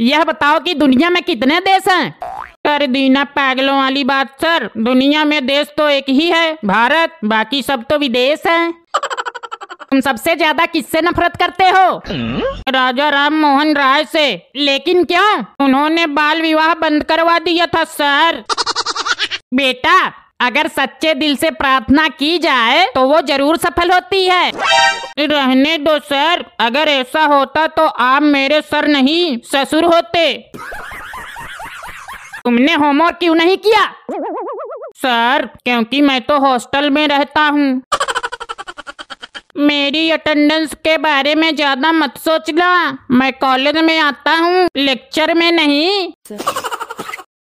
यह बताओ कि दुनिया में कितने देश हैं कर दीना पागलों वाली बात सर दुनिया में देश तो एक ही है भारत बाकी सब तो विदेश हैं तुम सबसे ज्यादा किससे नफरत करते हो राजा राम मोहन राय से लेकिन क्यों उन्होंने बाल विवाह बंद करवा दिया था सर बेटा अगर सच्चे दिल से प्रार्थना की जाए तो वो जरूर सफल होती है रहने दो सर अगर ऐसा होता तो आप मेरे सर नहीं ससुर होते तुमने होमवर्क क्यों नहीं किया सर क्योंकि मैं तो हॉस्टल में रहता हूँ मेरी अटेंडेंस के बारे में ज्यादा मत सोचना मैं कॉलेज में आता हूँ लेक्चर में नहीं